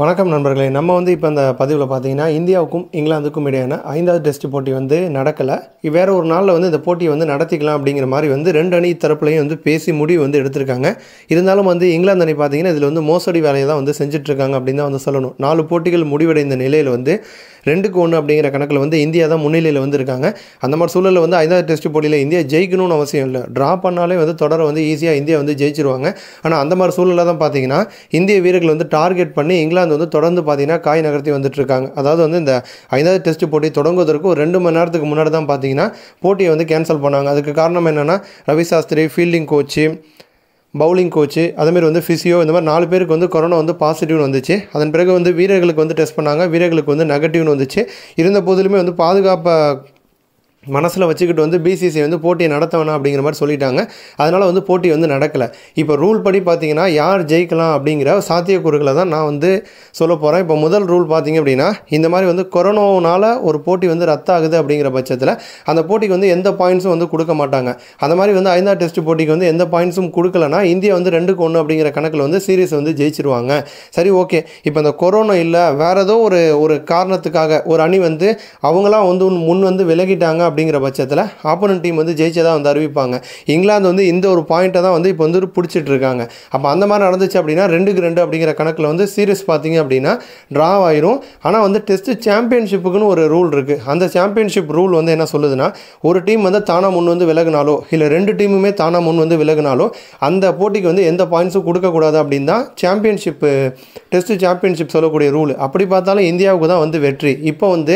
வணக்கம் நண்பர்களே நம்ம வந்து இப்போ இந்த பதிவில் பார்த்தீங்கன்னா இந்தியாவுக்கும் இங்கிலாந்துக்கும் இடையான ஐந்தாவது டெஸ்ட் போட்டி வந்து நடக்கலை வேறு ஒரு நாளில் வந்து இந்த போட்டியை வந்து நடத்திக்கலாம் அப்படிங்கிற மாதிரி வந்து ரெண்டு அணி தரப்புலையும் வந்து பேசி முடிவு வந்து எடுத்திருக்காங்க இருந்தாலும் வந்து இங்கிலாந்து அணி பார்த்தீங்கன்னா இதில் வந்து மோசடி வேலையை தான் வந்து செஞ்சிட்ருக்காங்க அப்படின்னு தான் வந்து சொல்லணும் நாலு போட்டிகள் முடிவடைந்த நிலையில் வந்து ரெண்டுக்கு ஒன்று அப்படிங்கிற கணக்கில் வந்து இந்தியா தான் முன்னிலையில் வந்திருக்காங்க அந்த மாதிரி சூழலில் வந்து ஐந்தாவது டெஸ்ட் போட்டியில் இந்தியா ஜெயிக்கணும்னு அவசியம் இல்லை ட்ரா பண்ணாலே வந்து தொடர வந்து ஈஸியாக இந்தியா வந்து ஜெயிச்சிருவாங்க ஆனால் அந்த மாதிரி சூழலில் தான் பார்த்தீங்கன்னா இந்திய வீரர்கள் வந்து டார்கெட் பண்ணி இங்கிலாந்து இங்கிலாந்து வந்து தொடர்ந்து பார்த்தீங்கன்னா காய் நகர்த்தி வந்துட்டுருக்காங்க அதாவது வந்து இந்த ஐந்தாவது டெஸ்ட் போட்டி தொடங்குவதற்கு ஒரு ரெண்டு மணி நேரத்துக்கு முன்னாடி தான் பார்த்தீங்கன்னா போட்டியை வந்து கேன்சல் பண்ணாங்க அதுக்கு காரணம் என்னென்னா Ravi Shastri fielding coach bowling coach அதேமாதிரி வந்து ஃபிசியோ இந்த மாதிரி நாலு பேருக்கு வந்து கொரோனா வந்து பாசிட்டிவ்னு வந்துச்சு அதன் பிறகு வந்து வீரர்களுக்கு வந்து டெஸ்ட் பண்ணாங்க வீரர்களுக்கு வந்து நெகட்டிவ்னு வந்துச்சு இருந்த போதிலுமே வந்து பாதுகாப்பை மனசில் வச்சுக்கிட்டு வந்து பிசிசிஐ வந்து போட்டியை நடத்த வேணாம் அப்படிங்கிற மாதிரி சொல்லிட்டாங்க அதனால் வந்து போட்டி வந்து நடக்கலை இப்போ ரூல் படி பார்த்தீங்கன்னா யார் ஜெயிக்கலாம் அப்படிங்கிற சாத்தியக்கூறுகளை தான் நான் வந்து சொல்ல போகிறேன் இப்போ முதல் ரூல் பார்த்திங்க அப்படின்னா இந்த மாதிரி வந்து கொரோனானால் ஒரு போட்டி வந்து ரத்தாகுது அப்படிங்கிற பட்சத்தில் அந்த போட்டிக்கு வந்து எந்த பாயிண்ட்ஸும் வந்து கொடுக்க மாட்டாங்க அந்த மாதிரி வந்து ஐந்தாம் டெஸ்ட் போட்டிக்கு வந்து எந்த பாயிண்ட்ஸும் கொடுக்கலனா இந்தியா வந்து ரெண்டுக்கு ஒன்று அப்படிங்கிற கணக்கில் வந்து சீரியஸ் வந்து ஜெயிச்சிருவாங்க சரி ஓகே இப்போ இந்த கொரோனா இல்லை வேறு ஏதோ ஒரு ஒரு காரணத்துக்காக ஒரு அணி வந்து அவங்களாம் வந்து முன் வந்து விலகிட்டாங்க அப்படிங்கிற பட்சத்தில் ஆப்போனன்ட் டீம் வந்து ஜெயிச்சதாக வந்து அறிவிப்பாங்க இங்கிலாந்து வந்து இந்த ஒரு பாயிண்ட்டை தான் வந்து இப்போ வந்து பிடிச்சிட்டு இருக்காங்க அப்போ அந்த மாதிரி நடந்துச்சு அப்படின்னா ரெண்டுக்கு ரெண்டு அப்படிங்கிற கணக்கில் வந்து சீரியஸ் பார்த்தீங்க அப்படின்னா ட்ரா ஆயிரும் ஆனால் வந்து டெஸ்ட் சாம்பியன்ஷிப்புக்குன்னு ஒரு ரூல் இருக்குது அந்த சாம்பியன்ஷிப் ரூல் வந்து என்ன சொல்லுதுன்னா ஒரு டீம் வந்து தானா முன் வந்து விலகினாலோ இல்லை ரெண்டு டீமுமே தானா முன் வந்து விலகினாலோ அந்த போட்டிக்கு வந்து எந்த பாயிண்ட்ஸும் கொடுக்கக்கூடாது அப்படின்னு தான் சாம்பியன்ஷிப்பு டெஸ்ட் சாம்பியன்ஷிப் சொல்லக்கூடிய ரூல் அப்படி பார்த்தாலும் இந்தியாவுக்கு தான் வந்து வெற்றி இப்போ வந்து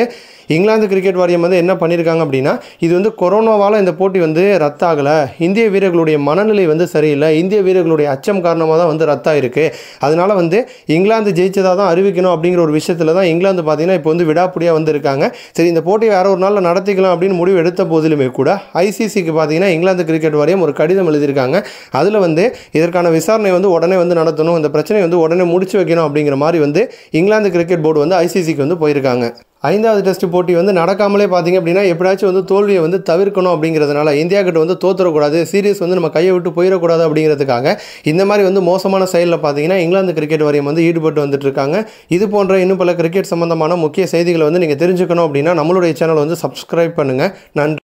இங்கிலாந்து கிரிக்கெட் வாரியம் வந்து என்ன பண்ணியிருக்காங்க அப்படின்னா இது வந்து கொரோனாவால் இந்த போட்டி வந்து ரத்தாகலை இந்திய வீரர்களுடைய மனநிலை வந்து சரியில்லை இந்திய வீரர்களுடைய அச்சம் காரணமாக தான் வந்து இருக்குது அதனால் வந்து இங்கிலாந்து ஜெயிச்சதாக தான் அறிவிக்கணும் அப்படிங்கிற ஒரு விஷயத்தில் தான் இங்கிலாந்து பார்த்தீங்கன்னா இப்போ வந்து விடாப்பிடியாக வந்திருக்காங்க சரி இந்த போட்டியை வேறு ஒரு நாளில் நடத்திக்கலாம் அப்படின்னு முடிவு எடுத்த போதிலுமே கூட ஐசிசிக்கு பார்த்தீங்கன்னா இங்கிலாந்து கிரிக்கெட் வாரியம் ஒரு கடிதம் எழுதியிருக்காங்க அதில் வந்து இதற்கான விசாரணை வந்து உடனே வந்து நடத்தணும் இந்த பிரச்சனை வந்து உடனே முடிச்சு வைக்கணும் அப்படிங்கிற மாதிரி வந்து இங்கிலாந்து கிரிக்கெட் போர்டு வந்து ஐசிசிக்கு வந்து போயிருக்காங்க ஐந்தாவது டெஸ்ட் போட்டி வந்து நடக்காமலே பார்த்திங்க அப்படின்னா எப்படியாச்சும் வந்து தோல்வியை வந்து தவிர்க்கணும் அப்படிங்கிறதுனால இந்தியா கிட்ட வந்து தோற்றுறக்கூடாது சீரியஸ் வந்து நம்ம கையை விட்டு போயிடக்கூடாது அப்படிங்கிறதுக்காக இந்த மாதிரி வந்து மோசமான செயலில் பார்த்தீங்கன்னா இங்கிலாந்து கிரிக்கெட் வாரியம் வந்து ஈடுபட்டு வந்துட்டு இருக்காங்க இது போன்ற இன்னும் பல கிரிக்கெட் சம்பந்தமான முக்கிய செய்திகளை வந்து நீங்கள் தெரிஞ்சுக்கணும் அப்படின்னா நம்மளுடைய சேனல் வந்து சப்ஸ்கிரைப் பண்ணுங்கள் நன்றி